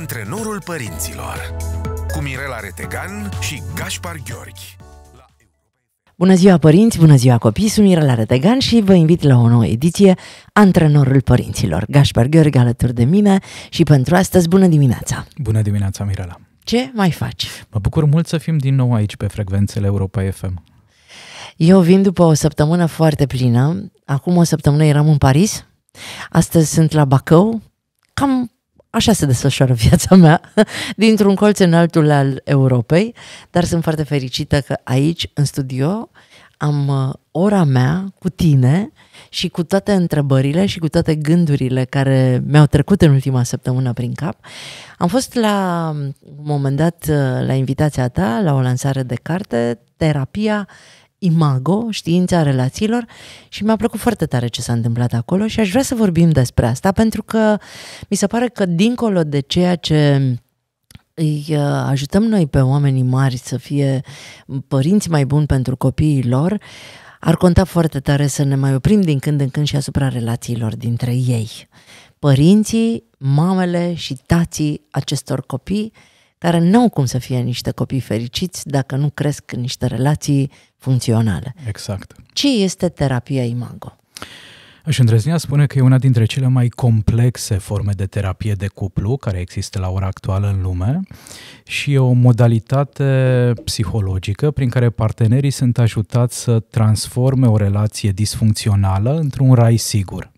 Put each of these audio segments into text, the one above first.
Antrenorul părinților cu Mirela Retegan și Gaspar Gheorghi. Bună ziua părinți, bună ziua copii, sunt Mirela Retegan și vă invit la o nouă ediție Antrenorul Părinților. Gaspar Gheorghe alături de mine și pentru astăzi bună dimineața! Bună dimineața Mirela! Ce mai faci? Mă bucur mult să fim din nou aici pe frecvențele Europa FM. Eu vin după o săptămână foarte plină. Acum o săptămână eram în Paris, astăzi sunt la Bacău. Cam Așa se desfășoară viața mea, dintr-un colț în altul al Europei, dar sunt foarte fericită că aici, în studio, am uh, ora mea cu tine și cu toate întrebările și cu toate gândurile care mi-au trecut în ultima săptămână prin cap. Am fost la um, un moment dat uh, la invitația ta, la o lansare de carte, Terapia imago, știința relațiilor și mi-a plăcut foarte tare ce s-a întâmplat acolo și aș vrea să vorbim despre asta pentru că mi se pare că dincolo de ceea ce îi uh, ajutăm noi pe oamenii mari să fie părinți mai buni pentru copiii lor, ar conta foarte tare să ne mai oprim din când în când și asupra relațiilor dintre ei. Părinții, mamele și tații acestor copii care n-au cum să fie niște copii fericiți dacă nu cresc niște relații funcționale. Exact. Ce este terapia Imago? Aș îndrăznea spune că e una dintre cele mai complexe forme de terapie de cuplu care există la ora actuală în lume și e o modalitate psihologică prin care partenerii sunt ajutați să transforme o relație disfuncțională într-un rai sigur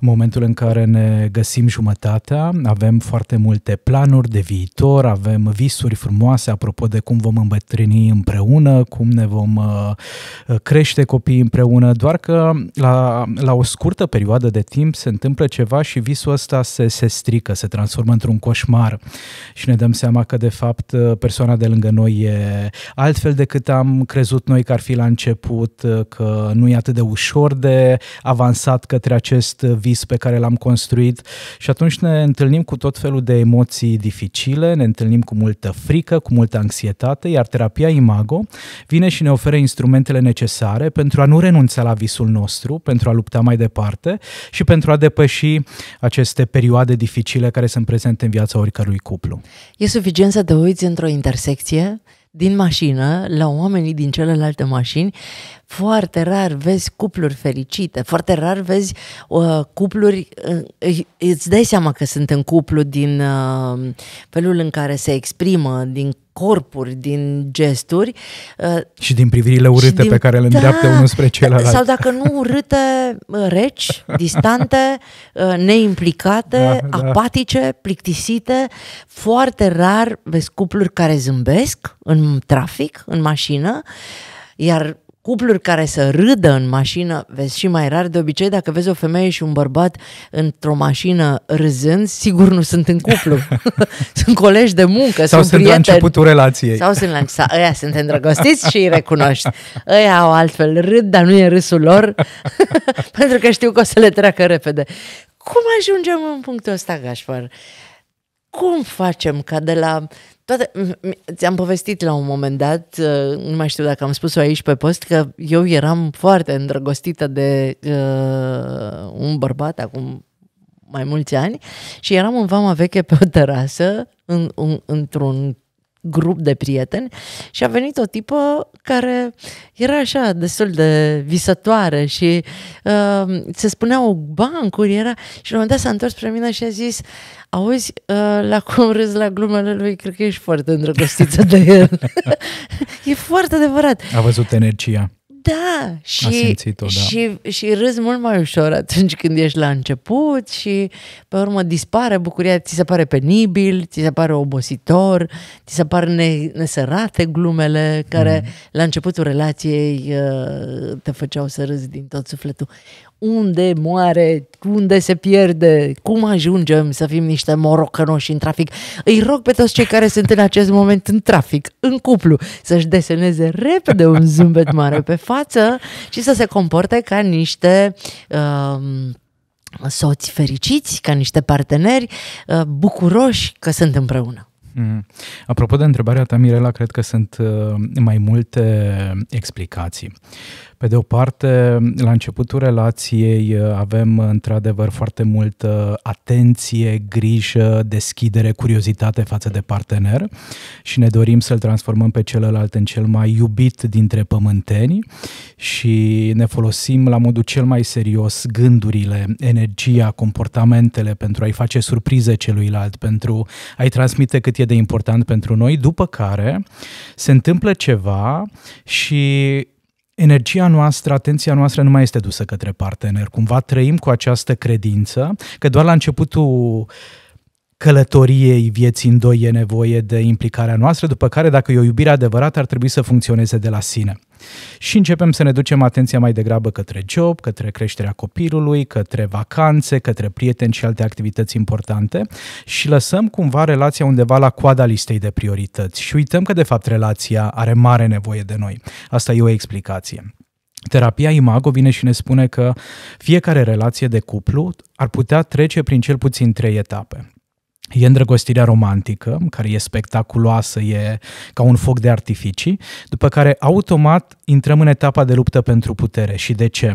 momentul în care ne găsim jumătatea, avem foarte multe planuri de viitor, avem visuri frumoase apropo de cum vom îmbătrâni împreună, cum ne vom uh, uh, crește copiii împreună, doar că la, la o scurtă perioadă de timp se întâmplă ceva și visul ăsta se, se strică, se transformă într-un coșmar și ne dăm seama că de fapt uh, persoana de lângă noi e altfel decât am crezut noi că ar fi la început, că nu e atât de ușor de avansat către acest vis vis pe care l-am construit și atunci ne întâlnim cu tot felul de emoții dificile, ne întâlnim cu multă frică, cu multă anxietate, iar terapia Imago vine și ne oferă instrumentele necesare pentru a nu renunța la visul nostru, pentru a lupta mai departe și pentru a depăși aceste perioade dificile care sunt prezente în viața oricărui cuplu. E suficient să te uiți într-o intersecție din mașină la oamenii din celelalte mașini foarte rar vezi cupluri fericite, foarte rar vezi uh, cupluri, uh, îți dai seama că sunt în cuplu din uh, felul în care se exprimă, din corpuri, din gesturi. Uh, și din privirile urâte din, pe care le da. îndreaptă da, unul spre celălalt. Sau dacă nu urâte, uh, reci, distante, uh, neimplicate, da, da. apatice, da. plictisite. Foarte rar vezi cupluri care zâmbesc în trafic, în mașină, iar cupluri care să râdă în mașină, vezi și mai rar, de obicei dacă vezi o femeie și un bărbat într-o mașină râzând, sigur nu sunt în cuplu. sunt colegi de muncă, sau sunt, sunt prieteni. la începutul relației. Sau sunt la sau, ăia sunt îndrăgostiți și îi recunoști. Ăia au altfel râd, dar nu e râsul lor, pentru că știu că o să le treacă repede. Cum ajungem în punctul ăsta, Gașpar? Cum facem ca de la toate, ți-am povestit la un moment dat, uh, nu mai știu dacă am spus-o aici pe post, că eu eram foarte îndrăgostită de uh, un bărbat acum mai mulți ani și eram în vama veche pe o terasă, în, un, într-un grup de prieteni și a venit o tipă care era așa destul de visătoare și uh, se o bancuri, era și la un moment dat s-a întors spre mine și a zis auzi, uh, la cum râzi la glumele lui, cred că ești foarte îndrăgostită de el. e foarte adevărat. A văzut energia. Da, și, a da. Și, și râzi mult mai ușor atunci când ești la început și pe urmă dispare bucuria, ți se pare penibil, ți se pare obositor, ți se pare ne, nesărate glumele care mm. la începutul relației uh, te făceau să râzi din tot sufletul unde moare, unde se pierde, cum ajungem să fim niște morocănoși în trafic. Îi rog pe toți cei care sunt în acest moment în trafic, în cuplu, să-și deseneze repede un zâmbet mare pe față și să se comporte ca niște... Um, soți fericiți, ca niște parteneri, uh, bucuroși că sunt împreună. Mm. Apropo de întrebarea ta, Mirela, cred că sunt uh, mai multe explicații. Uh, pe de o parte, la începutul relației uh, avem uh, într-adevăr foarte multă uh, atenție, grijă, deschidere, curiozitate față de partener și ne dorim să-l transformăm pe celălalt în cel mai iubit dintre pământeni și ne folosim la modul cel mai serios gândurile, energia, comportamentele pentru a-i face surprize celuilalt, pentru a-i transmite cât e de important pentru noi, după care se întâmplă ceva și energia noastră, atenția noastră nu mai este dusă către partener. Cumva trăim cu această credință că doar la începutul călătoriei vieții în doi e nevoie de implicarea noastră, după care, dacă e o iubire adevărată, ar trebui să funcționeze de la sine. Și începem să ne ducem atenția mai degrabă către job, către creșterea copilului, către vacanțe, către prieteni și alte activități importante și lăsăm cumva relația undeva la coada listei de priorități și uităm că, de fapt, relația are mare nevoie de noi. Asta e o explicație. Terapia Imago vine și ne spune că fiecare relație de cuplu ar putea trece prin cel puțin trei etape. E îndrăgostirea romantică, care e spectaculoasă, e ca un foc de artificii, după care automat intrăm în etapa de luptă pentru putere. Și de ce?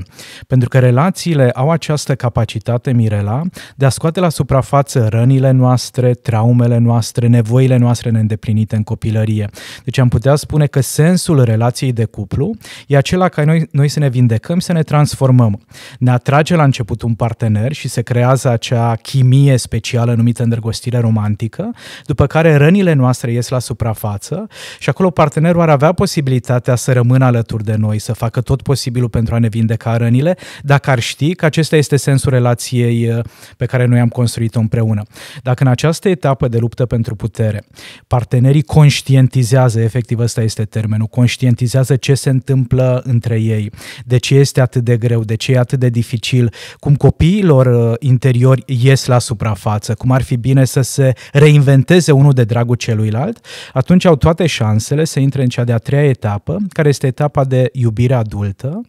Pentru că relațiile au această capacitate, Mirela, de a scoate la suprafață rănile noastre, traumele noastre, nevoile noastre neîndeplinite în copilărie. Deci am putea spune că sensul relației de cuplu e acela ca noi, noi să ne vindecăm, să ne transformăm. Ne atrage la început un partener și se creează acea chimie specială numită îndrăgostire povestire romantică, după care rănile noastre ies la suprafață și acolo partenerul ar avea posibilitatea să rămână alături de noi, să facă tot posibilul pentru a ne vindeca rănile, dacă ar ști că acesta este sensul relației uh, pe care noi am construit-o împreună. Dacă în această etapă de luptă pentru putere, partenerii conștientizează, efectiv ăsta este termenul, conștientizează ce se întâmplă între ei, de ce este atât de greu, de ce e atât de dificil, cum copiilor uh, interiori ies la suprafață, cum ar fi bine să să se reinventeze unul de dragul celuilalt, atunci au toate șansele să intre în cea de-a treia etapă, care este etapa de iubire adultă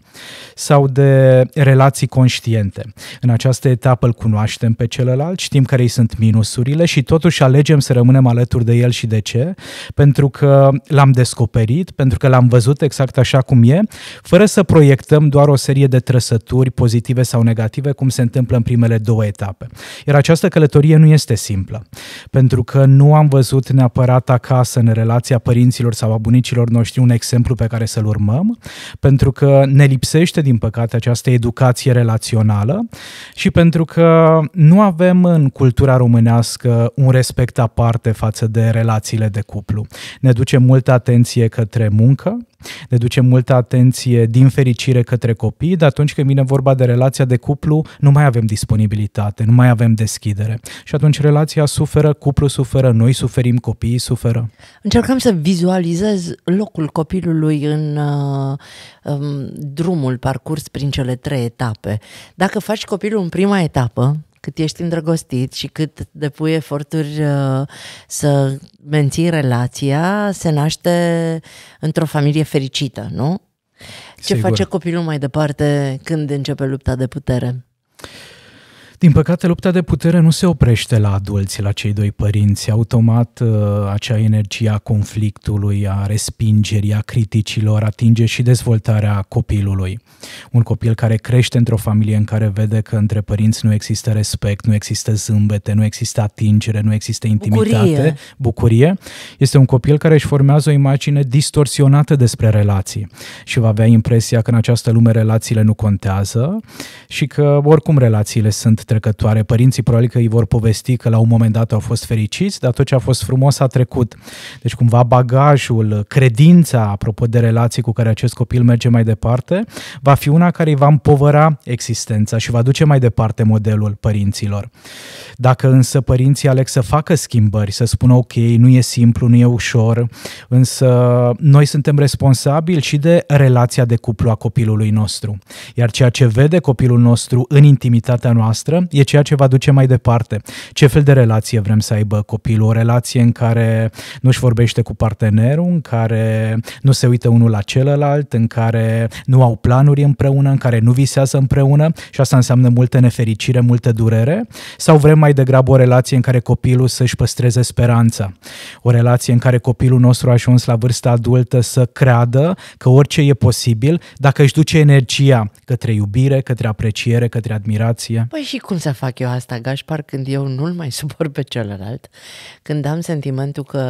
sau de relații conștiente. În această etapă îl cunoaștem pe celălalt, știm care îi sunt minusurile și totuși alegem să rămânem alături de el și de ce? Pentru că l-am descoperit, pentru că l-am văzut exact așa cum e, fără să proiectăm doar o serie de trăsături pozitive sau negative, cum se întâmplă în primele două etape. Iar această călătorie nu este simplă întâmplă. Pentru că nu am văzut neapărat acasă, în relația părinților sau a bunicilor noștri, un exemplu pe care să-l urmăm, pentru că ne lipsește, din păcate, această educație relațională și pentru că nu avem în cultura românească un respect aparte față de relațiile de cuplu. Ne ducem multă atenție către muncă, ne ducem multă atenție din fericire către copii, dar atunci când vine vorba de relația de cuplu, nu mai avem disponibilitate, nu mai avem deschidere. Și atunci relația suferă, cuplu suferă, noi suferim, copiii suferă. Încercăm să vizualizez locul copilului în uh, um, drumul parcurs prin cele trei etape. Dacă faci copilul în prima etapă, cât ești îndrăgostit și cât depui eforturi uh, să menții relația, se naște într-o familie fericită, nu? Ce Sigur. face copilul mai departe când începe lupta de putere? Din păcate, lupta de putere nu se oprește la adulți, la cei doi părinți. Automat, uh, acea energie a conflictului, a respingerii, a criticilor atinge și dezvoltarea copilului. Un copil care crește într-o familie în care vede că între părinți nu există respect, nu există zâmbete, nu există atingere, nu există intimitate, bucurie, bucurie este un copil care își formează o imagine distorsionată despre relații și va avea impresia că în această lume relațiile nu contează și că oricum relațiile sunt trecătoare. Părinții probabil că îi vor povesti că la un moment dat au fost fericiți, dar tot ce a fost frumos a trecut. Deci cumva bagajul, credința, apropo de relații cu care acest copil merge mai departe, va fi una care îi va împovăra existența și va duce mai departe modelul părinților. Dacă însă părinții aleg să facă schimbări, să spună ok, nu e simplu, nu e ușor, însă noi suntem responsabili și de relația de cuplu a copilului nostru. Iar ceea ce vede copilul nostru în intimitatea noastră noastră e ceea ce va duce mai departe. Ce fel de relație vrem să aibă copilul? O relație în care nu-și vorbește cu partenerul, în care nu se uită unul la celălalt, în care nu au planuri împreună, în care nu visează împreună și asta înseamnă multă nefericire, multă durere? Sau vrem mai degrabă o relație în care copilul să-și păstreze speranța? O relație în care copilul nostru a ajuns la vârsta adultă să creadă că orice e posibil dacă își duce energia către iubire, către apreciere, către admirație? Păi și cum să fac eu asta, Gașpar, când eu nu-l mai supor pe celălalt, când am sentimentul că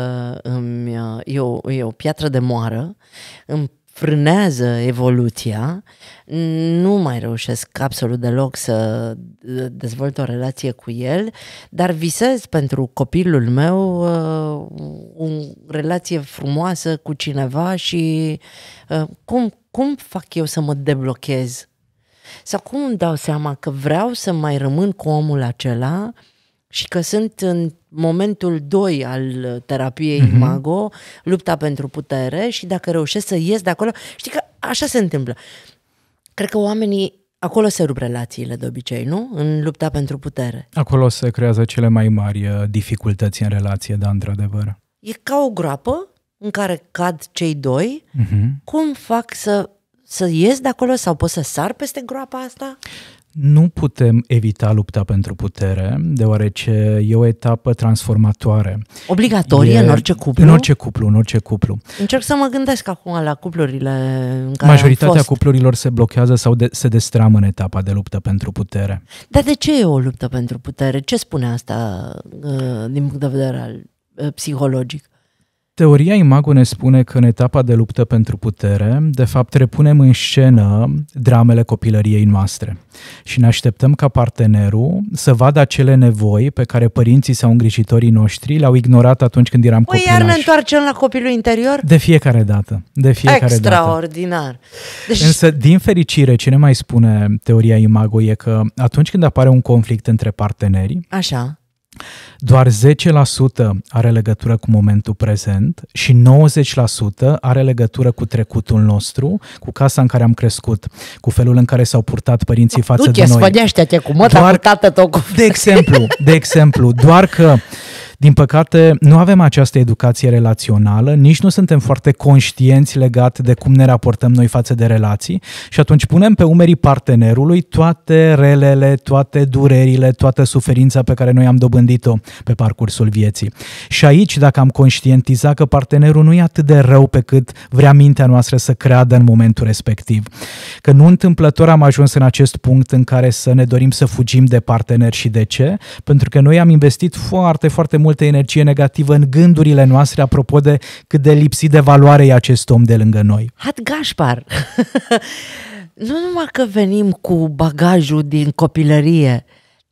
îmi, e, o, e o piatră de moară, îmi frânează evoluția, nu mai reușesc absolut deloc să dezvolt o relație cu el, dar visez pentru copilul meu o uh, relație frumoasă cu cineva și uh, cum, cum fac eu să mă deblochez sau cum îmi dau seama că vreau să mai rămân cu omul acela și că sunt în momentul 2 al uh, terapiei mm-hmm. Mago, lupta pentru putere și dacă reușesc să ies de acolo, știi că așa se întâmplă. Cred că oamenii Acolo se rup relațiile de obicei, nu? În lupta pentru putere. Acolo se creează cele mai mari uh, dificultăți în relație, da, într-adevăr. E ca o groapă în care cad cei doi. Uh-huh. Cum fac să să ies de acolo sau pot să sar peste groapa asta? Nu putem evita lupta pentru putere, deoarece e o etapă transformatoare. Obligatorie e, în orice cuplu? În orice cuplu, în orice cuplu. Încerc să mă gândesc acum la cuplurile în care Majoritatea am fost. cuplurilor se blochează sau de, se destramă în etapa de luptă pentru putere. Dar de ce e o luptă pentru putere? Ce spune asta uh, din punct de vedere al, uh, psihologic? Teoria Imago ne spune că în etapa de luptă pentru putere, de fapt, repunem în scenă dramele copilăriei noastre și ne așteptăm ca partenerul să vadă acele nevoi pe care părinții sau îngrijitorii noștri le-au ignorat atunci când eram copii. iar ne întoarcem la copilul interior? De fiecare dată. De fiecare Extraordinar. Dată. Deci... Însă, din fericire, ce ne mai spune teoria Imago e că atunci când apare un conflict între parteneri, Așa doar 10% are legătură cu momentul prezent și 90% are legătură cu trecutul nostru, cu casa în care am crescut, cu felul în care s-au purtat părinții față de noi. Duce, te cu măta, doar, cu tată De exemplu, de exemplu, doar că din păcate, nu avem această educație relațională, nici nu suntem foarte conștienți legat de cum ne raportăm noi față de relații și atunci punem pe umerii partenerului toate relele, toate durerile, toată suferința pe care noi am dobândit-o pe parcursul vieții. Și aici, dacă am conștientizat că partenerul nu e atât de rău pe cât vrea mintea noastră să creadă în momentul respectiv, că nu întâmplător am ajuns în acest punct în care să ne dorim să fugim de partener și de ce? Pentru că noi am investit foarte, foarte mult multă energie negativă în gândurile noastre apropo de cât de lipsit de valoare e acest om de lângă noi. Hat Gașpar! nu numai că venim cu bagajul din copilărie,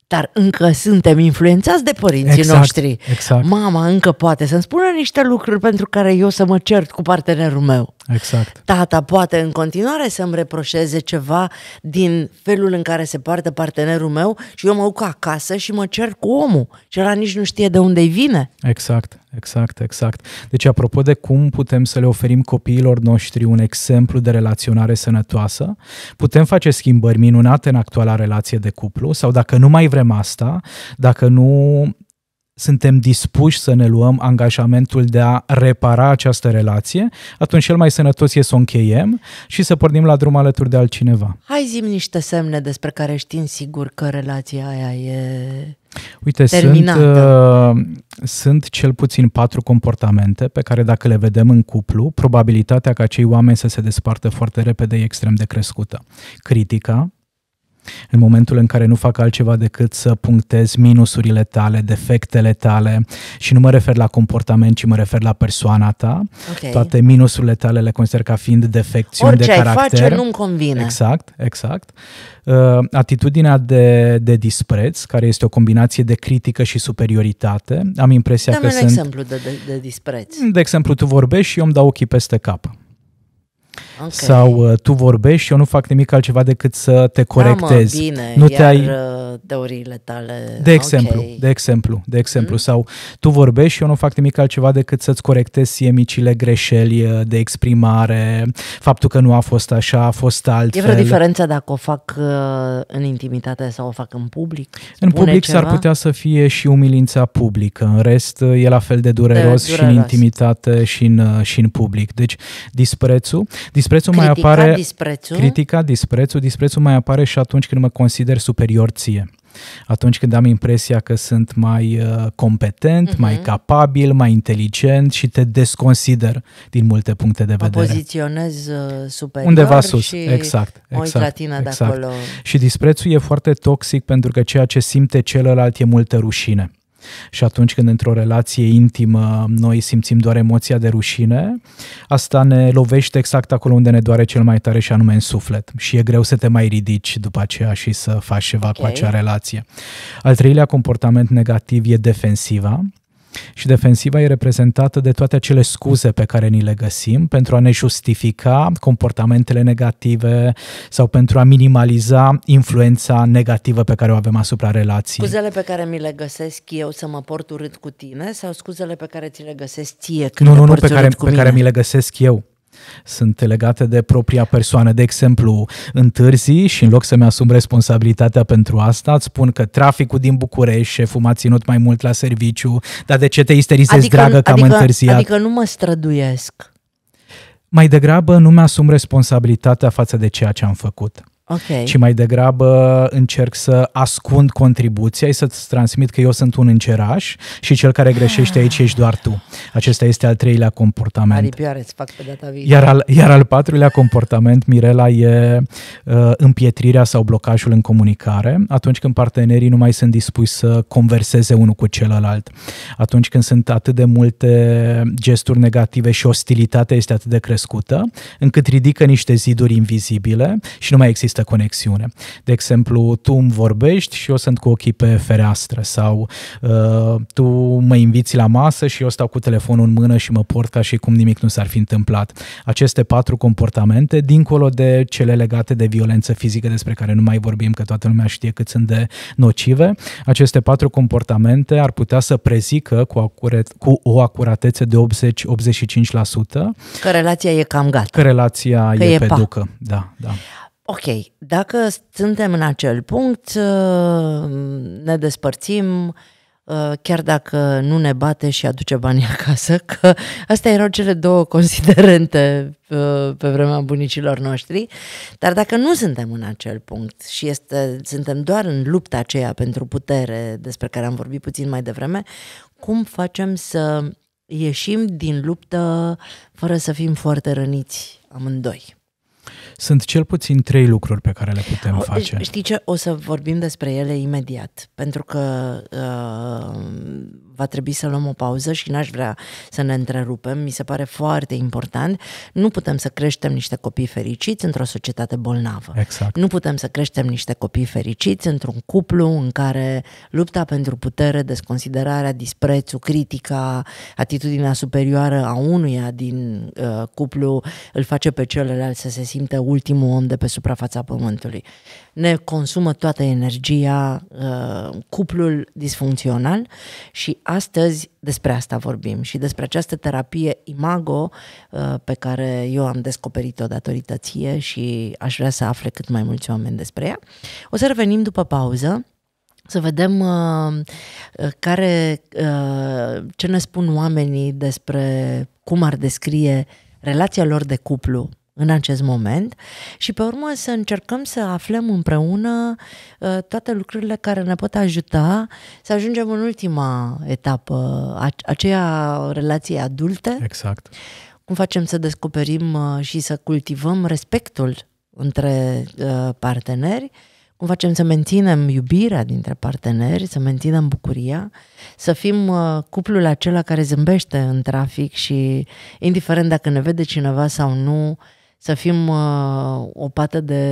dar încă suntem influențați de părinții exact, noștri. Exact. Mama încă poate să-mi spună niște lucruri pentru care eu să mă cert cu partenerul meu. Exact. Tata poate în continuare să-mi reproșeze ceva din felul în care se poartă partenerul meu și eu mă duc acasă și mă cer cu omul și ăla nici nu știe de unde-i vine. Exact, exact, exact. Deci apropo de cum putem să le oferim copiilor noștri un exemplu de relaționare sănătoasă, putem face schimbări minunate în actuala relație de cuplu sau dacă nu mai vrem asta, dacă nu suntem dispuși să ne luăm angajamentul de a repara această relație, atunci cel mai sănătos e să o încheiem și să pornim la drum alături de altcineva. Hai zim niște semne despre care știm sigur că relația aia e Uite, terminată. sunt, uh, sunt cel puțin patru comportamente pe care dacă le vedem în cuplu, probabilitatea ca cei oameni să se despartă foarte repede e extrem de crescută. Critica, în momentul în care nu fac altceva decât să punctez minusurile tale, defectele tale și nu mă refer la comportament, ci mă refer la persoana ta, okay. toate minusurile tale le consider ca fiind defecțiuni Orice de caracter. Orice ai face nu-mi convine. Exact, exact. Uh, atitudinea de, de dispreț, care este o combinație de critică și superioritate. Am impresia Dă-mi că un sunt... exemplu de, de, de dispreț. De exemplu, tu vorbești și eu îmi dau ochii peste cap. Okay. Sau uh, tu vorbești și eu nu fac nimic altceva decât să te corectez. Da, mă, bine, nu te ai teoriile uh, tale. De exemplu, okay. de exemplu, de exemplu. Mm? Sau tu vorbești și eu nu fac nimic altceva decât să-ți corectez micile greșeli uh, de exprimare, faptul că nu a fost așa, a fost altfel. E vreo diferență dacă o fac uh, în intimitate sau o fac în public? în public ceva? s-ar putea să fie și umilința publică. În rest, e la fel de dureros, de dureros. și în intimitate și în, și în public. Deci, disprețul, disprețul Disprețul critica, mai apare disprețul? critica, disprețul, disprețul mai apare și atunci când mă consider superior ție. Atunci când am impresia că sunt mai uh, competent, uh-huh. mai capabil, mai inteligent și te desconsider din multe puncte de vedere. Mă poziționez uh, superior Undeva sus, și exact, exact, la tine exact. de acolo. Și disprețul e foarte toxic pentru că ceea ce simte celălalt e multă rușine. Și atunci când într-o relație intimă noi simțim doar emoția de rușine, asta ne lovește exact acolo unde ne doare cel mai tare și anume în suflet. Și e greu să te mai ridici după aceea și să faci ceva okay. cu acea relație. Al treilea comportament negativ e defensiva și defensiva e reprezentată de toate acele scuze pe care ni le găsim pentru a ne justifica comportamentele negative sau pentru a minimaliza influența negativă pe care o avem asupra relației. Scuzele pe care mi le găsesc eu să mă port urât cu tine sau scuzele pe care ți le găsesc ție când Nu, nu, nu, pe care, pe care mi le găsesc eu sunt legate de propria persoană. De exemplu, întârzii și în loc să-mi asum responsabilitatea pentru asta, îți spun că traficul din București, șeful m-a ținut mai mult la serviciu, dar de ce te isterizezi, adică, dragă, că adică, am întârziat? Adică nu mă străduiesc. Mai degrabă nu mi-asum responsabilitatea față de ceea ce am făcut. Okay. Ci mai degrabă încerc să ascund contribuția și să-ți transmit că eu sunt un înceraș și cel care greșește aici ești doar tu. Acesta este al treilea comportament. Aripioare, îți fac pe data Iar al, iar al patrulea comportament, Mirela, e uh, împietrirea sau blocajul în comunicare, atunci când partenerii nu mai sunt dispuși să converseze unul cu celălalt. Atunci când sunt atât de multe gesturi negative și ostilitatea este atât de crescută, încât ridică niște ziduri invizibile și nu mai există există conexiune. De exemplu, tu îmi vorbești și eu sunt cu ochii pe fereastră sau uh, tu mă inviți la masă și eu stau cu telefonul în mână și mă port ca și cum nimic nu s-ar fi întâmplat. Aceste patru comportamente, dincolo de cele legate de violență fizică despre care nu mai vorbim, că toată lumea știe cât sunt de nocive, aceste patru comportamente ar putea să prezică cu, acuret, cu o acuratețe de 80-85% că relația e cam gata. Că relația că e, e pe ducă. Da, da. Ok, dacă suntem în acel punct, uh, ne despărțim, uh, chiar dacă nu ne bate și aduce banii acasă, că astea erau cele două considerente uh, pe vremea bunicilor noștri, dar dacă nu suntem în acel punct și este, suntem doar în lupta aceea pentru putere despre care am vorbit puțin mai devreme, cum facem să ieșim din luptă fără să fim foarte răniți amândoi? Sunt cel puțin trei lucruri pe care le putem face. Știi ce? O să vorbim despre ele imediat, pentru că uh, va trebui să luăm o pauză și n-aș vrea să ne întrerupem. Mi se pare foarte important. Nu putem să creștem niște copii fericiți într-o societate bolnavă. Exact. Nu putem să creștem niște copii fericiți într-un cuplu în care lupta pentru putere, desconsiderarea, disprețul, critica, atitudinea superioară a unuia din uh, cuplu îl face pe celălalt să se simte ultimul om de pe suprafața Pământului. Ne consumă toată energia, uh, cuplul disfuncțional și astăzi despre asta vorbim și despre această terapie imago uh, pe care eu am descoperit-o datorită ție și aș vrea să afle cât mai mulți oameni despre ea. O să revenim după pauză să vedem uh, uh care, uh, ce ne spun oamenii despre cum ar descrie relația lor de cuplu în acest moment și pe urmă să încercăm să aflăm împreună ă, toate lucrurile care ne pot ajuta să ajungem în ultima etapă, aceea relație adulte. Exact. Cum facem să descoperim ă, și să cultivăm respectul între ă, parteneri, cum facem să menținem iubirea dintre parteneri, să menținem bucuria, să fim cuplul acela care zâmbește în trafic și, indiferent dacă ne vede cineva sau nu, să fim uh, o pată de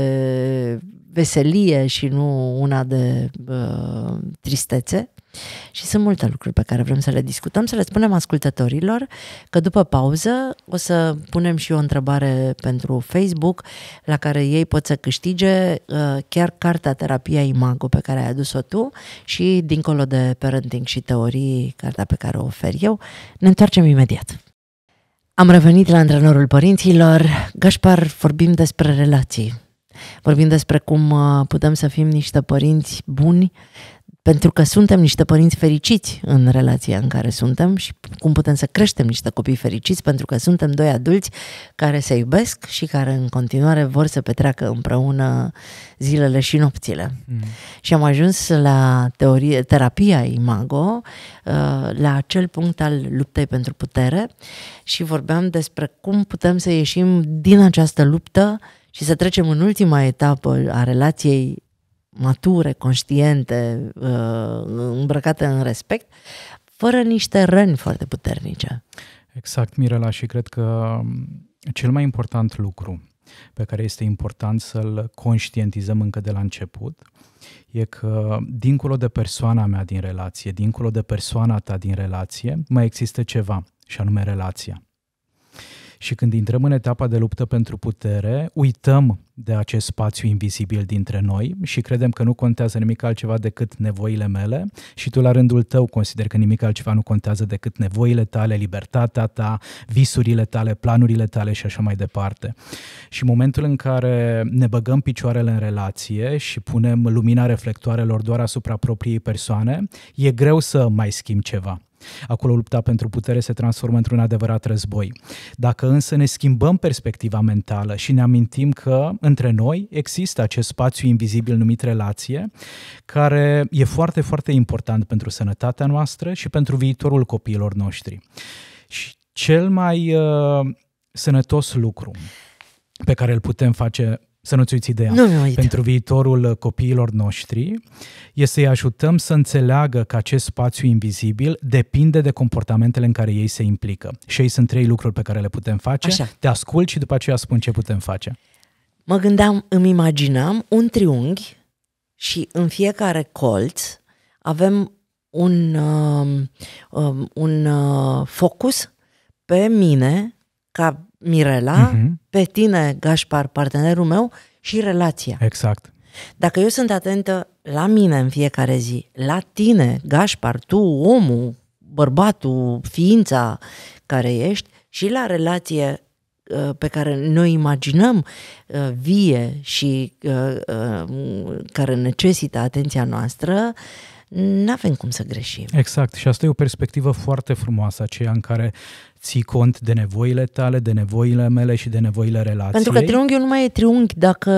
veselie și nu una de uh, tristețe. Și sunt multe lucruri pe care vrem să le discutăm, să le spunem ascultătorilor că după pauză o să punem și o întrebare pentru Facebook la care ei pot să câștige uh, chiar cartea Terapia Imago pe care ai adus-o tu și dincolo de parenting și teorii, cartea pe care o ofer eu. Ne întoarcem imediat. Am revenit la antrenorul părinților. Gașpar, vorbim despre relații. Vorbim despre cum uh, putem să fim niște părinți buni pentru că suntem niște părinți fericiți în relația în care suntem și cum putem să creștem niște copii fericiți pentru că suntem doi adulți care se iubesc și care în continuare vor să petreacă împreună zilele și nopțile. Mm. Și am ajuns la teorie, terapia Imago, uh, la acel punct al luptei pentru putere și vorbeam despre cum putem să ieșim din această luptă și să trecem în ultima etapă a relației mature, conștiente, uh, îmbrăcate în respect, fără niște răni foarte puternice. Exact, Mirela, și cred că cel mai important lucru pe care este important să-l conștientizăm încă de la început e că dincolo de persoana mea din relație, dincolo de persoana ta din relație, mai există ceva și anume relația. Și când intrăm în etapa de luptă pentru putere, uităm de acest spațiu invizibil dintre noi și credem că nu contează nimic altceva decât nevoile mele și tu la rândul tău consider că nimic altceva nu contează decât nevoile tale, libertatea ta, visurile tale, planurile tale și așa mai departe. Și momentul în care ne băgăm picioarele în relație și punem lumina reflectoarelor doar asupra propriei persoane, e greu să mai schimb ceva. Acolo lupta pentru putere se transformă într-un adevărat război. Dacă însă ne schimbăm perspectiva mentală și ne amintim că între noi există acest spațiu invizibil numit relație, care e foarte, foarte important pentru sănătatea noastră și pentru viitorul copiilor noștri. Și cel mai uh, sănătos lucru pe care îl putem face să nu-ți uiți ideea. Nu uit. Pentru viitorul uh, copiilor noștri e să-i ajutăm să înțeleagă că acest spațiu invizibil depinde de comportamentele în care ei se implică. Și ei sunt trei lucruri pe care le putem face. Așa. Te ascult și după aceea spun ce putem face. Mă gândeam, îmi imaginam un triunghi și în fiecare colț avem un, um, um un uh, focus pe mine ca Mirela, uh-huh. pe tine, Gașpar, partenerul meu, și relația. Exact. Dacă eu sunt atentă la mine în fiecare zi, la tine, Gașpar, tu, omul, bărbatul, ființa care ești, și la relație uh, pe care noi imaginăm uh, vie și uh, care necesită atenția noastră, uh, nu avem cum să greșim. Exact, și asta e o perspectivă foarte frumoasă, aceea în care ții cont de nevoile tale, de nevoile mele și de nevoile relației. Pentru că triunghiul nu mai e triunghi dacă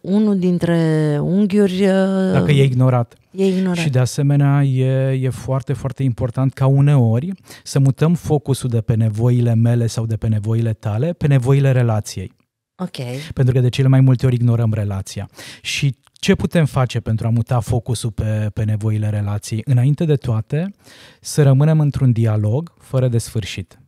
unul dintre unghiuri... Uh, dacă e ignorat. E ignorat. Și de asemenea e, e foarte, foarte important ca uneori să mutăm focusul de pe nevoile mele sau de pe nevoile tale, pe nevoile relației. Okay. Pentru că de cele mai multe ori ignorăm relația. Și ce putem face pentru a muta focusul pe, pe nevoile relației? Înainte de toate, să rămânem într-un dialog fără de sfârșit.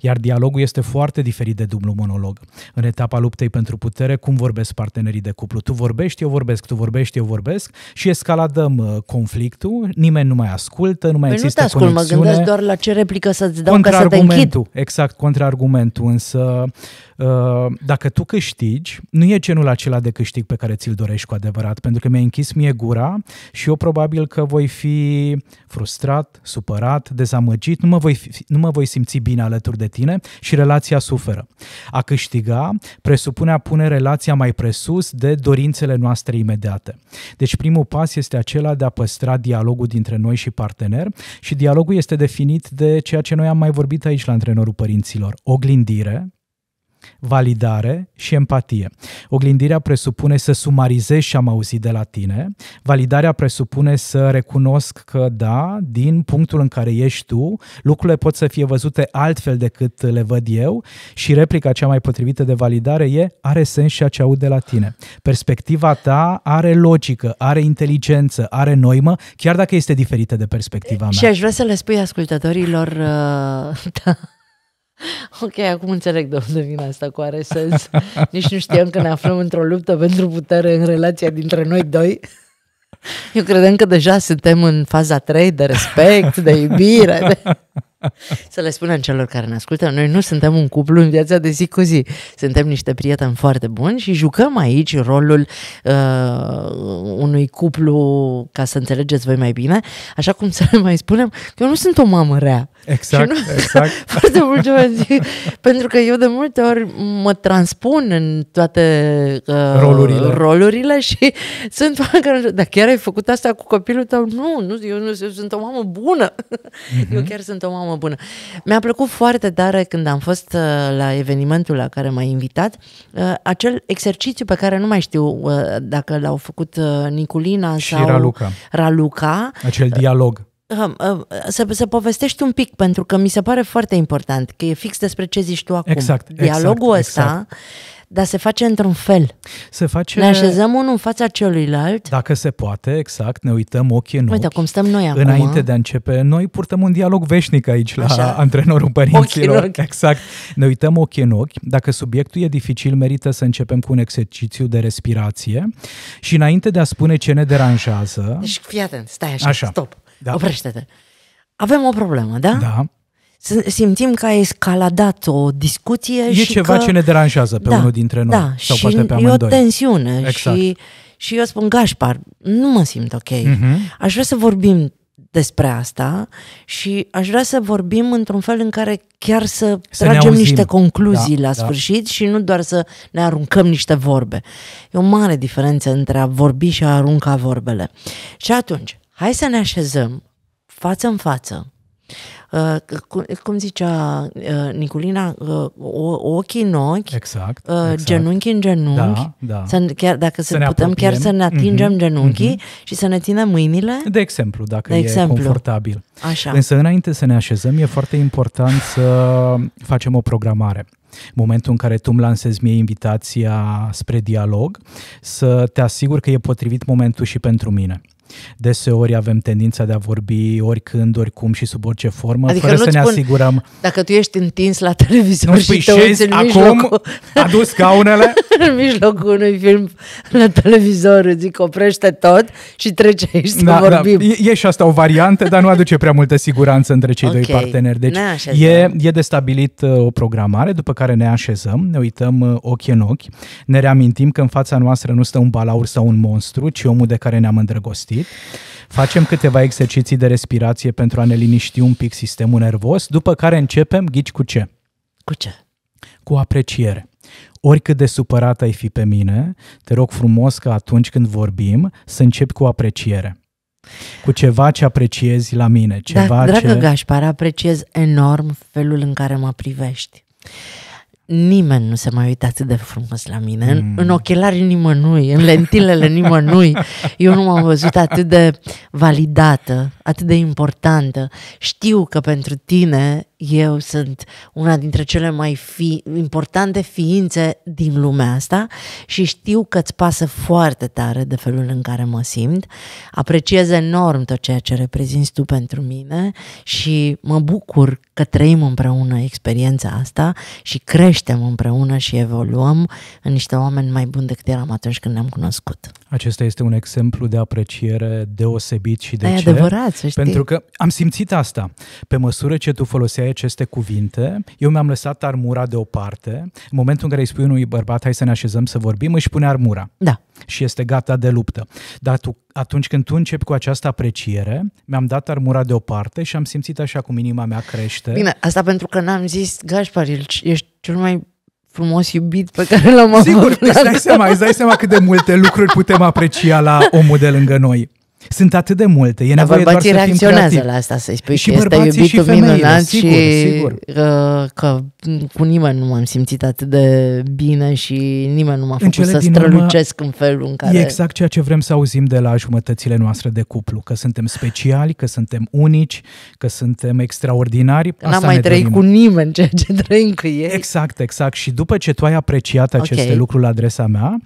Iar dialogul este foarte diferit de dublu monolog. În etapa luptei pentru putere, cum vorbesc partenerii de cuplu? Tu vorbești, eu vorbesc, tu vorbești, eu vorbesc și escaladăm uh, conflictul, nimeni nu mai ascultă, nu mai păi există nu te ascult, conexiune. mă gândesc doar la ce replică să-ți dau ca să te închid. Exact, contraargumentul, însă Uh, dacă tu câștigi, nu e genul acela de câștig pe care ți-l dorești cu adevărat, pentru că mi-ai închis mie gura și eu probabil că voi fi frustrat, supărat, dezamăgit, nu mă voi, fi, nu mă voi simți bine alături de tine și relația suferă. A câștiga presupune a pune relația mai presus de dorințele noastre imediate. Deci primul pas este acela de a păstra dialogul dintre noi și partener și dialogul este definit de ceea ce noi am mai vorbit aici la antrenorul părinților, oglindire, validare și empatie. Oglindirea presupune să sumarizez și am auzit de la tine, validarea presupune să recunosc că da, din punctul în care ești tu, lucrurile pot să fie văzute altfel decât le văd eu și replica cea mai potrivită de validare e are sens ceea ce aud de la tine. Perspectiva ta are logică, are inteligență, are noimă, chiar dacă este diferită de perspectiva mea. Și aș vrea să le spui ascultătorilor uh, da. Ok, acum înțeleg de unde vine asta cu RSS. Nici nu știam că ne aflăm într-o luptă pentru putere în relația dintre noi doi. Eu credem că deja suntem în faza 3 de respect, de iubire. De... Să le spunem celor care ne ascultă, noi nu suntem un cuplu în viața de zi cu zi. Suntem niște prieteni foarte buni și jucăm aici rolul uh, unui cuplu, ca să înțelegeți voi mai bine, așa cum să le mai spunem, că eu nu sunt o mamă rea. Exact, nu, exact. foarte mult ceva zic, pentru că eu de multe ori mă transpun în toate uh, rolurile. rolurile și sunt oameni care dar chiar ai făcut asta cu copilul tău? Nu, nu eu, nu, eu sunt o mamă bună. Uh-huh. Eu mhm. chiar sunt o mamă bună. Mi-a plăcut foarte tare când am fost uh, la evenimentul la care m-ai invitat, uh, acel exercițiu pe care nu mai știu uh, dacă l-au făcut uh, Niculina și sau Raluca. Raluca. Acel dialog Uh, uh, să, să povestești un pic, pentru că mi se pare foarte important, că e fix despre ce zici tu acum. Exact. exact Dialogul exact, ăsta, exact. dar se face într-un fel. Se face... Ne așezăm unul în fața celuilalt. Dacă se poate, exact, ne uităm ochii în ochi. Uite cum stăm noi acum. Înainte de a începe, noi purtăm un dialog veșnic aici la Așa. antrenorul părinților. Ochi ochi. Exact. Ne uităm ochii în ochi. Dacă subiectul e dificil, merită să începem cu un exercițiu de respirație și înainte de a spune ce ne deranjează... Deci, fii atent, stai așa, așa. stop da. oprește-te. Avem o problemă, da? Da. Simțim că a escaladat o discuție e și ceva că... ce ne deranjează pe da, unul dintre noi. Da, sau și poate pe amândoi. e o tensiune exact. și, și eu spun, Gașpar, nu mă simt ok. Mm-hmm. Aș vrea să vorbim despre asta și aș vrea să vorbim într-un fel în care chiar să, să tragem niște da, concluzii da, la sfârșit da. și nu doar să ne aruncăm niște vorbe. E o mare diferență între a vorbi și a arunca vorbele. Și atunci, hai să ne așezăm față în față. Uh, cum, zicea uh, Niculina, uh, ochi în ochi, exact, uh, exact. genunchi în genunchi, da, da. Să, chiar, dacă să, să putem apropiem. chiar să ne atingem mm-hmm, genunchii mm-hmm. și să ne ținem mâinile. De exemplu, dacă de e exemplu. confortabil. Așa. Însă înainte să ne așezăm, e foarte important să facem o programare momentul în care tu îmi lansezi mie invitația spre dialog, să te asiguri că e potrivit momentul și pentru mine deseori avem tendința de a vorbi oricând, oricum și sub orice formă, adică fără să ne spun, asigurăm. Dacă tu ești întins la păi televizor nu și te uiți în mijlocul... acum, adu scaunele, în mijlocul unui film la televizor, zic, oprește tot și trece aici să da, da vorbim. Da. E, e și asta o variantă, dar nu aduce prea multă siguranță între cei okay. doi parteneri. Deci e, e de stabilit uh, o programare, după care ne așezăm, ne uităm uh, ochi în ochi, ne reamintim că în fața noastră nu stă un balaur sau un monstru, ci omul de care ne-am îndrăgostit. Facem câteva exerciții de respirație pentru a ne liniști un pic sistemul nervos, după care începem, ghici cu ce? Cu ce? Cu apreciere. Oricât de supărat ai fi pe mine, te rog frumos că atunci când vorbim să începi cu apreciere. Cu ceva ce apreciezi la mine. Da, ceva da, dragă ce... Gașpar, apreciez enorm felul în care mă privești nimeni nu se mai uită atât de frumos la mine. Mm. În ochelari nimănui, în lentilele nimănui. Eu nu m-am văzut atât de validată, atât de importantă. Știu că pentru tine eu sunt una dintre cele mai fi, importante ființe din lumea asta și știu că îți pasă foarte tare de felul în care mă simt. Apreciez enorm tot ceea ce reprezinți tu pentru mine și mă bucur că trăim împreună experiența asta și creștem împreună și evoluăm în niște oameni mai buni decât eram atunci când ne-am cunoscut. Acesta este un exemplu de apreciere deosebit și de Ai ce? adevărat, să știi. Pentru că am simțit asta. Pe măsură ce tu foloseai aceste cuvinte, eu mi-am lăsat armura deoparte. În momentul în care îi spui unui bărbat, hai să ne așezăm să vorbim, își pune armura. Da. Și este gata de luptă. Dar tu, atunci când tu începi cu această apreciere, mi-am dat armura deoparte și am simțit așa cum inima mea crește. Bine, asta pentru că n-am zis, Gașpar, ești cel mai frumos iubit pe care l-am avut. Sigur, îți dai, seama, îți dai seama cât de multe lucruri putem aprecia la omul de lângă noi. Sunt atât de multe. E nevoie doar să fim reacționează la asta, să-i spui și că este iubitul și femeile, minunat sigur, și sigur. Uh, că, că cu nimeni nu m-am simțit atât de bine și nimeni nu m-a făcut să strălucesc urmă, în felul în care... E exact ceea ce vrem să auzim de la jumătățile noastre de cuplu, că suntem speciali, că suntem unici, că suntem extraordinari. Că n-am mai trăit cu nimeni ceea ce trăim cu ei. Exact, exact. Și după ce tu ai apreciat aceste okay. lucruri la adresa mea,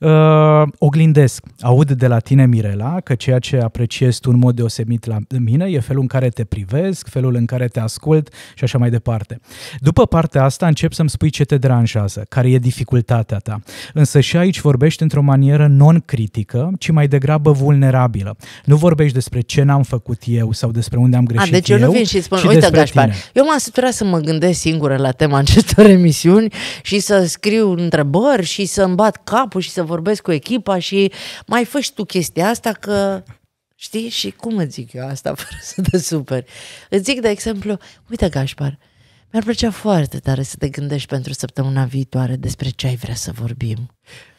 uh, oglindesc, aud de la tine, Mirela, că ceea ce apreciezi tu în mod deosebit la mine e felul în care te privesc, felul în care te ascult și așa mai departe. După partea asta încep să-mi spui ce te deranjează, care e dificultatea ta. Însă și aici vorbești într-o manieră non-critică, ci mai degrabă vulnerabilă. Nu vorbești despre ce n-am făcut eu sau despre unde am greșit A, deci eu, nu vin și spun, uite Gașpar, tine. eu m-am săturat să mă gândesc singură la tema acestor emisiuni și să scriu întrebări și să îmi bat capul și să vorbesc cu echipa și mai faci tu chestia asta că Știi? Și cum îți zic eu asta fără să te superi? Îți zic, de exemplu, uite, Gașpar, uh, mi-ar plăcea foarte tare să te gândești pentru săptămâna viitoare despre ce ai vrea să vorbim.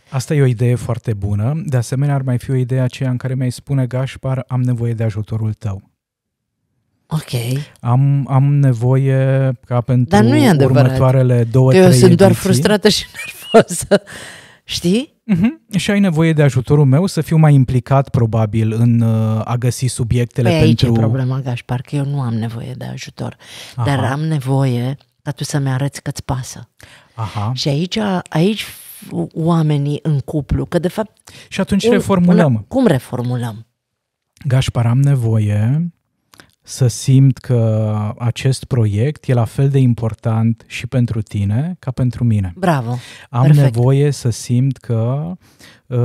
Asta e o idee foarte bună. De asemenea, ar mai fi o idee aceea în care mi-ai spune, Gașpar, am nevoie de ajutorul tău. Ok. Am, am nevoie ca pentru Dar nu e următoarele două, că trei eu sunt ediții. doar frustrată și nervoasă. Știi? Uh-huh. Și ai nevoie de ajutorul meu să fiu mai implicat, probabil, în uh, a găsi subiectele păi pentru... aici e problema, Gașpar, că eu nu am nevoie de ajutor, Aha. dar am nevoie ca tu să-mi arăți că-ți pasă. Aha. Și aici, aici oamenii în cuplu, că de fapt... Și atunci un, reformulăm. Un, cum reformulăm? Gașpar, am nevoie să simt că acest proiect e la fel de important și pentru tine ca pentru mine. Bravo! Am Perfect. nevoie să simt că Uh,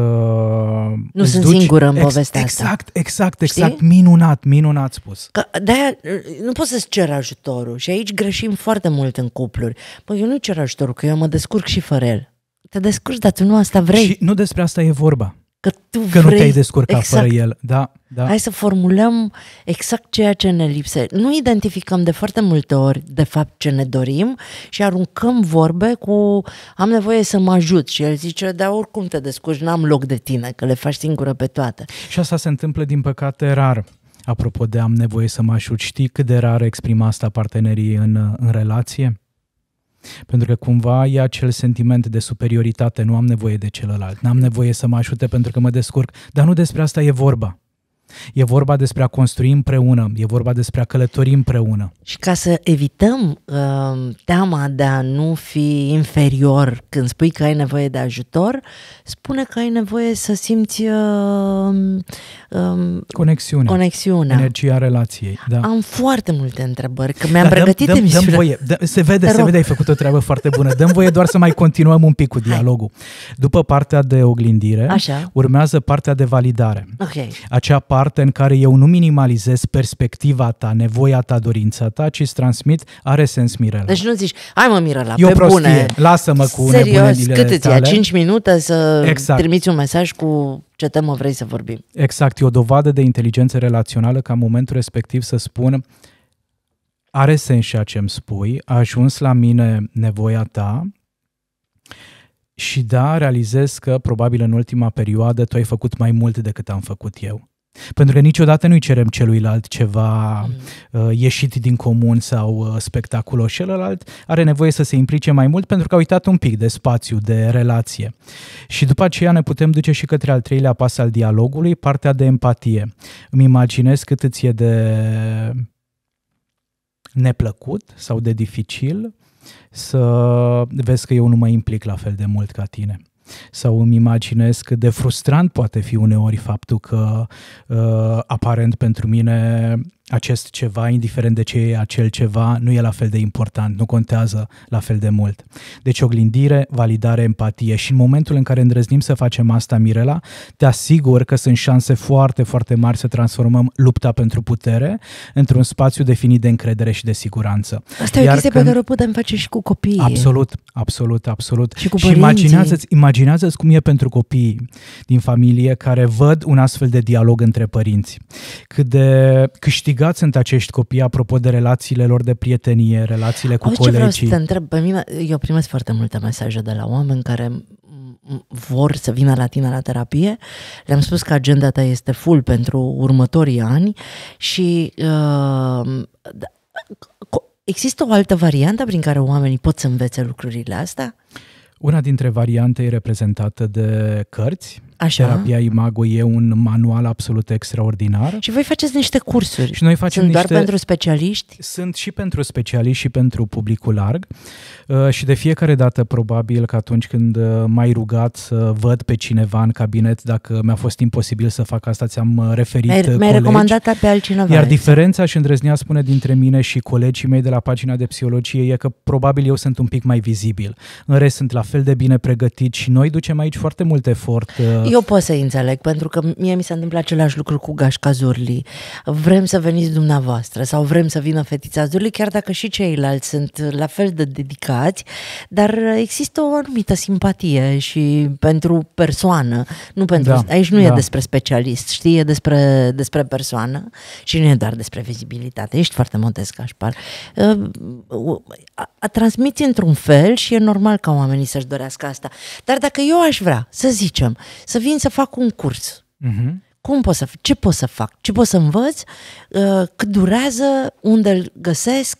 nu sunt duci... singură în povestea ex- exact, asta. Exact, exact, exact. Știi? Minunat, minunat spus. Că de-aia uh, nu poți să-ți ceri ajutorul și aici greșim foarte mult în cupluri. Păi eu nu cer ajutorul, că eu mă descurc și fără el. Te descurci, dar tu nu asta vrei. Și nu despre asta e vorba. Că tu Că vrei... nu te-ai descurcat exact. fără el. Da, da. Hai să formulăm exact ceea ce ne lipse. Nu identificăm de foarte multe ori, de fapt, ce ne dorim și aruncăm vorbe cu am nevoie să mă ajut și el zice, dar oricum te descurci, n-am loc de tine, că le faci singură pe toate. Și asta se întâmplă, din păcate, rar. Apropo de am nevoie să mă ajut, știi cât de rar exprima asta partenerii în, în relație? Pentru că cumva e acel sentiment de superioritate, nu am nevoie de celălalt, n-am nevoie să mă ajute pentru că mă descurc, dar nu despre asta e vorba. E vorba despre a construi împreună, e vorba despre a călători împreună. Și ca să evităm uh, teama de a nu fi inferior când spui că ai nevoie de ajutor, spune că ai nevoie să simți uh, uh, conexiunea, conexiunea, energia relației. Da. Am foarte multe întrebări, că mi-am da, pregătit dăm, dăm, emisiunea. Dăm voie, dă, se vede, se vede, ai făcut o treabă foarte bună. Dăm voie doar să mai continuăm un pic cu dialogul. Hai. După partea de oglindire, Așa. urmează partea de validare. Okay. Acea parte parte în care eu nu minimalizez perspectiva ta, nevoia ta, dorința ta, ci îți transmit, are sens Mirela. Deci nu zici, hai mă Mirela, eu pe prostie, bune. lasă-mă cu Serios, cât îți ia? 5 minute să exact. trimiți un mesaj cu ce temă vrei să vorbim. Exact, e o dovadă de inteligență relațională ca în momentul respectiv să spun are sens ceea ce îmi spui, a ajuns la mine nevoia ta, și da, realizez că probabil în ultima perioadă tu ai făcut mai mult decât am făcut eu. Pentru că niciodată nu-i cerem celuilalt ceva mm. uh, ieșit din comun sau uh, spectaculos. Celălalt are nevoie să se implice mai mult pentru că a uitat un pic de spațiu, de relație. Și după aceea ne putem duce și către al treilea pas al dialogului, partea de empatie. Îmi imaginez cât îți e de neplăcut sau de dificil să vezi că eu nu mă implic la fel de mult ca tine sau îmi imaginez cât de frustrant poate fi uneori faptul că uh, aparent pentru mine acest ceva, indiferent de ce e acel ceva, nu e la fel de important, nu contează la fel de mult. Deci oglindire, validare, empatie și în momentul în care îndrăznim să facem asta, Mirela, te asigur că sunt șanse foarte, foarte mari să transformăm lupta pentru putere într-un spațiu definit de încredere și de siguranță. Asta e o chestie când... pe care o putem face și cu copiii. Absolut, absolut, absolut. Și, cu și imaginează-ți, imaginează-ți cum e pentru copiii din familie care văd un astfel de dialog între părinți. Cât de câștig câștigat sunt acești copii apropo de relațiile lor de prietenie, relațiile cu Orice colegii? Ce vreau să te întreb, pe mine, eu primesc foarte multe mesaje de la oameni care vor să vină la tine la terapie, le-am spus că agenda ta este full pentru următorii ani și uh, da, există o altă variantă prin care oamenii pot să învețe lucrurile astea? Una dintre variante e reprezentată de cărți, Așa. Terapia Imago e un manual absolut extraordinar. Și voi faceți niște cursuri. Și noi facem Sunt niște... doar pentru specialiști? Sunt și pentru specialiști și pentru publicul larg. Uh, și de fiecare dată, probabil că atunci când uh, m-ai rugat să văd pe cineva în cabinet, dacă mi-a fost imposibil să fac asta, ți-am uh, referit Mi-ai, colegi. mi-ai recomandat pe altcineva. Iar deci. diferența și îndrăznea spune dintre mine și colegii mei de la pagina de psihologie e că probabil eu sunt un pic mai vizibil. În rest, sunt la fel de bine pregătit și noi ducem aici foarte mult efort. Eu pot să înțeleg, pentru că mie mi se întâmplă același lucru cu Gașca Zurli. Vrem să veniți dumneavoastră sau vrem să vină fetița Zurli, chiar dacă și ceilalți sunt la fel de dedicați, dar există o anumită simpatie și pentru persoană. Nu pentru, da, aici nu da. e despre specialist, știi, e despre, despre persoană și nu e doar despre vizibilitate. Ești foarte modest, Gașpar. Ehm, a, a transmiți într-un fel și e normal ca oamenii să-și dorească asta. Dar dacă eu aș vrea, să zicem, să vin să fac un curs. Uh-huh. Cum pot să, ce pot să fac? Ce pot să învăț? Uh, cât durează? Unde îl găsesc?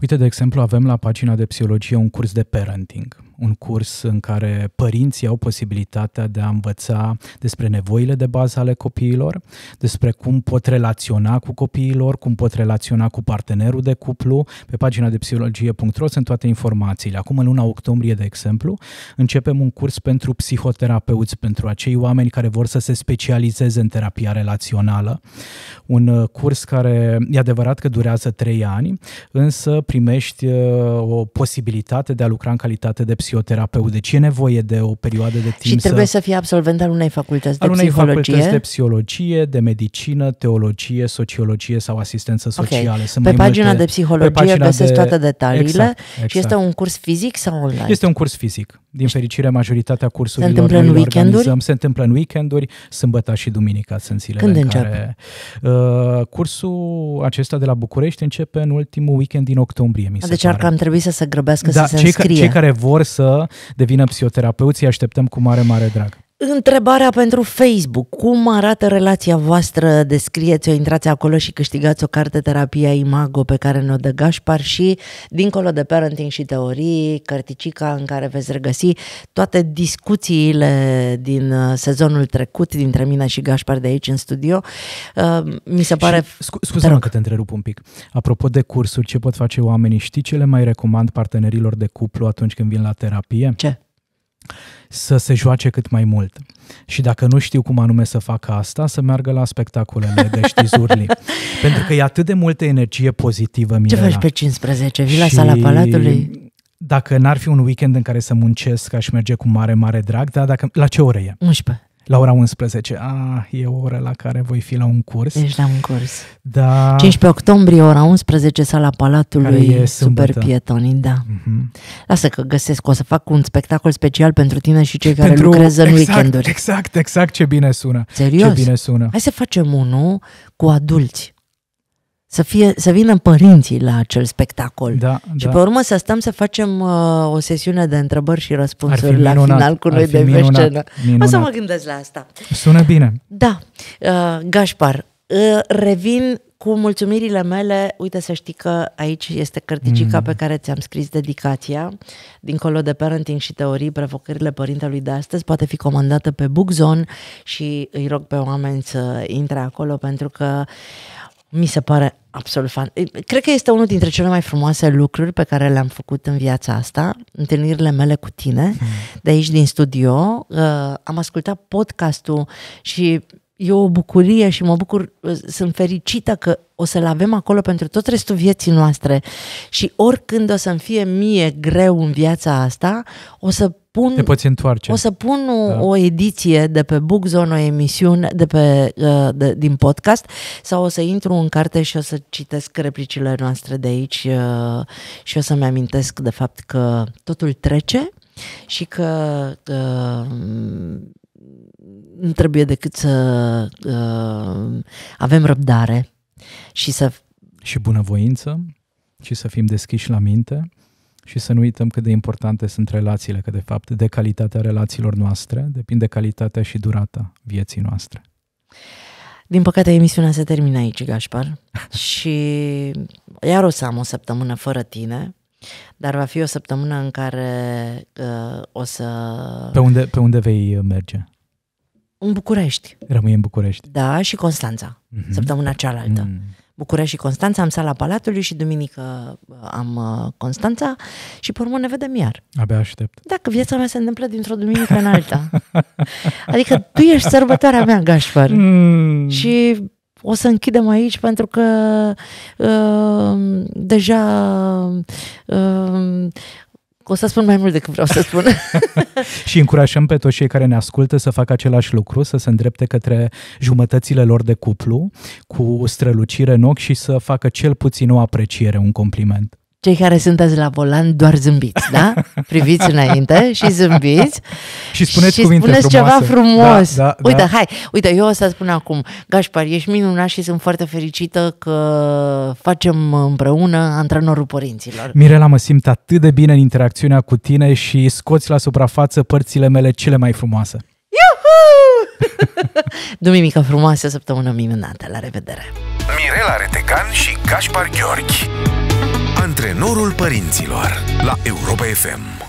Uite, de exemplu, avem la pagina de psihologie un curs de parenting un curs în care părinții au posibilitatea de a învăța despre nevoile de bază ale copiilor, despre cum pot relaționa cu copiilor, cum pot relaționa cu partenerul de cuplu. Pe pagina de psihologie.ro sunt toate informațiile. Acum, în luna octombrie, de exemplu, începem un curs pentru psihoterapeuți, pentru acei oameni care vor să se specializeze în terapia relațională. Un uh, curs care e adevărat că durează trei ani, însă primești uh, o posibilitate de a lucra în calitate de psihoterapeut psihoterapeut. Deci e nevoie de o perioadă de timp. Și trebuie să, să fie absolvent al unei facultăți de al unei psihologie. facultăți de psihologie, de medicină, teologie, sociologie sau asistență socială. Okay. Sunt pe pagina multe, de psihologie pe pagina găsesc de... toate detaliile exact, exact. și este exact. un curs fizic sau online? Este un curs fizic. Din fericire, majoritatea cursurilor se întâmplă în weekenduri? se întâmplă în weekenduri, sâmbătă și duminica sunt zilele Când în care... Uh, cursul acesta de la București începe în ultimul weekend din octombrie, mi se Deci pare. ar cam trebui să se grăbească da, să se cei înscrie. Ca, cei care vor să devină psihoterapeuți, îi așteptăm cu mare, mare drag. Întrebarea pentru Facebook. Cum arată relația voastră? Descrieți-o, intrați acolo și câștigați o carte terapia Imago pe care ne-o dă Gașpar și, dincolo de parenting și teorii, carticica în care veți regăsi toate discuțiile din uh, sezonul trecut dintre mine și Gașpar de aici în studio. Uh, mi se pare... Scu- Scuze-mă că te întrerup un pic. Apropo de cursuri, ce pot face oamenii? Știi ce le mai recomand partenerilor de cuplu atunci când vin la terapie? Ce? să se joace cât mai mult. Și dacă nu știu cum anume să facă asta, să meargă la spectacolele de știzurli. Pentru că e atât de multă energie pozitivă, Mirela. Ce faci pe 15? Vii la sala Palatului? Dacă n-ar fi un weekend în care să muncesc, aș merge cu mare, mare drag, dar dacă... la ce oră e? 11 la ora 11. Ah, e o oră la care voi fi la un curs. Ești la un curs. Da. 15 octombrie, ora 11, sala Palatului Super Pietoni, da. Mm-hmm. Lasă că găsesc, o să fac un spectacol special pentru tine și cei care pentru... lucrează în exact, weekenduri. Exact, exact, ce bine sună. Serios? Ce bine sună. Hai să facem unul cu adulți să, fie, să vină părinții la acel spectacol. Da, și da. pe urmă să stăm să facem uh, o sesiune de întrebări și răspunsuri la final cu noi de pe scenă. O să mă gândesc la asta. Sună bine. Da. Uh, Gașpar, uh, revin cu mulțumirile mele, uite să știi că aici este cărticica mm. pe care ți-am scris dedicația, dincolo de parenting și teorii, provocările părintelui de astăzi, poate fi comandată pe Bookzone și îi rog pe oameni să intre acolo pentru că mi se pare absolut fan. Cred că este unul dintre cele mai frumoase lucruri pe care le-am făcut în viața asta, întâlnirile mele cu tine, hmm. de aici din studio. Uh, am ascultat podcastul și e o bucurie și mă bucur, sunt fericită că o să-l avem acolo pentru tot restul vieții noastre și oricând o să-mi fie mie greu în viața asta, o să pun, Te poți întoarce. O să pun da. o ediție de pe Bookzone, o emisiune de pe, uh, de, din podcast sau o să intru în carte și o să citesc replicile noastre de aici uh, și o să-mi amintesc de fapt că totul trece și că, că uh, nu trebuie decât să uh, avem răbdare și să... Și bunăvoință și să fim deschiși la minte și să nu uităm cât de importante sunt relațiile, că de fapt de calitatea relațiilor noastre depinde calitatea și durata vieții noastre. Din păcate, emisiunea se termină aici, Gașpar, și iar o să am o săptămână fără tine, dar va fi o săptămână în care uh, o să... Pe unde, pe unde vei merge? în București. Rămâi în București. Da, și Constanța, mm-hmm. săptămâna cealaltă. Mm. București și Constanța, am sala Palatului și duminică uh, am uh, Constanța și pe urmă ne vedem iar. Abia aștept. Dacă viața mea se întâmplă dintr-o duminică în alta. adică tu ești sărbătoarea mea, Gașpar. Mm. Și o să închidem aici pentru că uh, deja uh, o să spun mai mult decât vreau să spun. și încurajăm pe toți cei care ne ascultă să facă același lucru, să se îndrepte către jumătățile lor de cuplu, cu strălucire în ochi și să facă cel puțin o apreciere, un compliment cei care sunteți la volan doar zâmbiți, da? Priviți înainte și zâmbiți și spuneți, și cuvinte spuneți frumoase. ceva frumos. Da, da, da. uite, da. hai, uite, eu o să spun acum, Gașpar, ești minunat și sunt foarte fericită că facem împreună antrenorul părinților. Mirela, mă simt atât de bine în interacțiunea cu tine și scoți la suprafață părțile mele cele mai frumoase. Duminică frumoasă, săptămână minunată, la revedere! Mirela Retecan și Gaspar Gheorghi Antrenorul părinților la Europa FM.